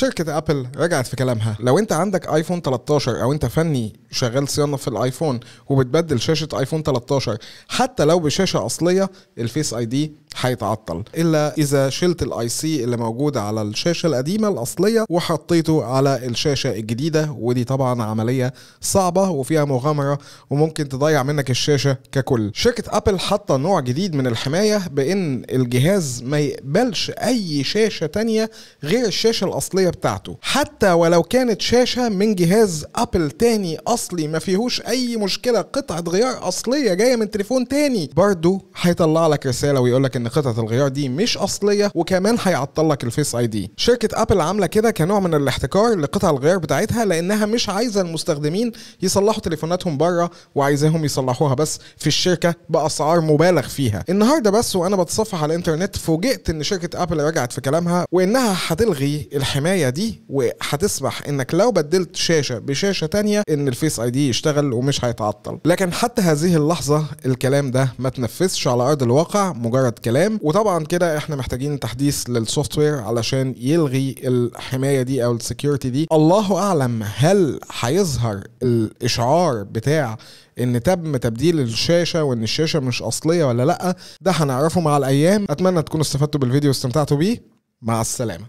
شركة أبل رجعت في كلامها لو أنت عندك آيفون 13 أو أنت فني شغال صيانة في الآيفون وبتبدل شاشة آيفون 13 حتى لو بشاشة أصلية الفيس آي دي هيتعطل الا اذا شلت الاي سي اللي موجود على الشاشه القديمه الاصليه وحطيته على الشاشه الجديده ودي طبعا عمليه صعبه وفيها مغامره وممكن تضيع منك الشاشه ككل شركه ابل حاطه نوع جديد من الحمايه بان الجهاز ما يقبلش اي شاشه تانية غير الشاشه الاصليه بتاعته حتى ولو كانت شاشه من جهاز ابل تاني اصلي ما فيهوش اي مشكله قطعه غيار اصليه جايه من تليفون تاني برضه هيطلع لك رساله ويقول لك ان قطعه الغيار دي مش اصليه وكمان هيعطل لك الفيس اي دي شركه ابل عامله كده كنوع من الاحتكار لقطع الغيار بتاعتها لانها مش عايزه المستخدمين يصلحوا تليفوناتهم بره وعايزاهم يصلحوها بس في الشركه باسعار مبالغ فيها النهارده بس وانا بتصفح على الانترنت فوجئت ان شركه ابل رجعت في كلامها وانها هتلغي الحمايه دي وهتسمح انك لو بدلت شاشه بشاشه تانية ان الفيس اي دي يشتغل ومش هيتعطل لكن حتى هذه اللحظه الكلام ده ما تنفذش على ارض الواقع مجرد كلام الكلام وطبعا كده احنا محتاجين تحديث للسوفت وير علشان يلغي الحمايه دي او السكيورتي دي الله اعلم هل هيظهر الاشعار بتاع ان تم تبديل الشاشه وان الشاشه مش اصليه ولا لا ده هنعرفه مع الايام اتمنى تكونوا استفدتوا بالفيديو واستمتعتوا بيه مع السلامه